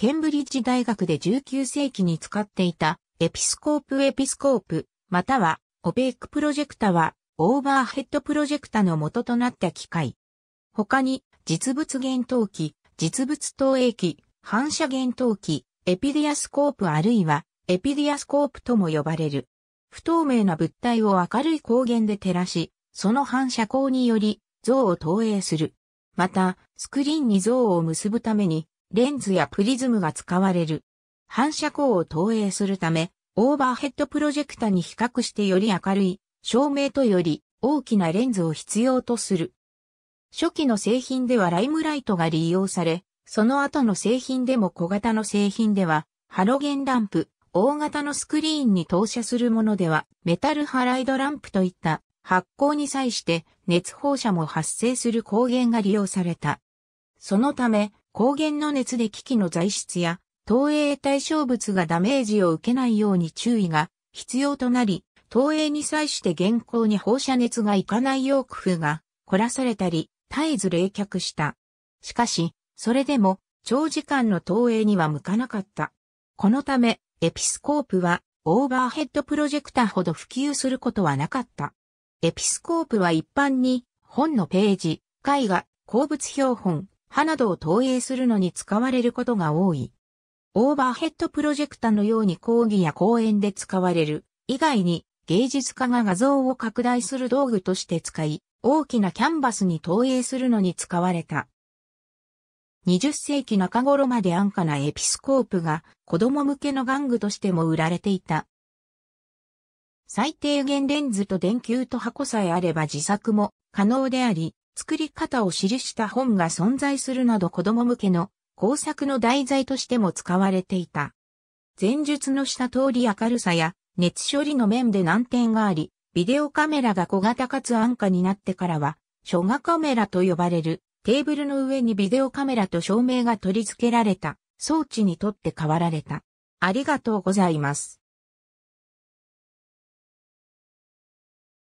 ケンブリッジ大学で19世紀に使っていたエピスコープエピスコープ、またはオペークプロジェクタはオーバーヘッドプロジェクタの元となった機械。他に実物幻灯機、実物投影機、反射幻灯機、エピディアスコープあるいはエピディアスコープとも呼ばれる。不透明な物体を明るい光源で照らし、その反射光により像を投影する。また、スクリーンに像を結ぶためにレンズやプリズムが使われる。反射光を投影するため、オーバーヘッドプロジェクタに比較してより明るい、照明とより大きなレンズを必要とする。初期の製品ではライムライトが利用され、その後の製品でも小型の製品では、ハロゲンランプ、大型のスクリーンに投射するものでは、メタルハライドランプといった発光に際して熱放射も発生する光源が利用された。そのため、光源の熱で機器の材質や投影対象物がダメージを受けないように注意が必要となり、投影に際して現行に放射熱がいかないよう工夫が凝らされたり、絶えず冷却した。しかし、それでも長時間の投影には向かなかった。このため、エピスコープはオーバーヘッドプロジェクターほど普及することはなかった。エピスコープは一般に本のページ、絵画、鉱物標本、歯などを投影するのに使われることが多い。オーバーヘッドプロジェクタのように講義や講演で使われる以外に芸術家が画像を拡大する道具として使い、大きなキャンバスに投影するのに使われた。20世紀中頃まで安価なエピスコープが子供向けの玩具としても売られていた。最低限レンズと電球と箱さえあれば自作も可能であり、作り方を記した本が存在するなど子供向けの工作の題材としても使われていた。前述のした通り明るさや熱処理の面で難点があり、ビデオカメラが小型かつ安価になってからは、書画カメラと呼ばれるテーブルの上にビデオカメラと照明が取り付けられた装置にとって変わられた。ありがとうございます。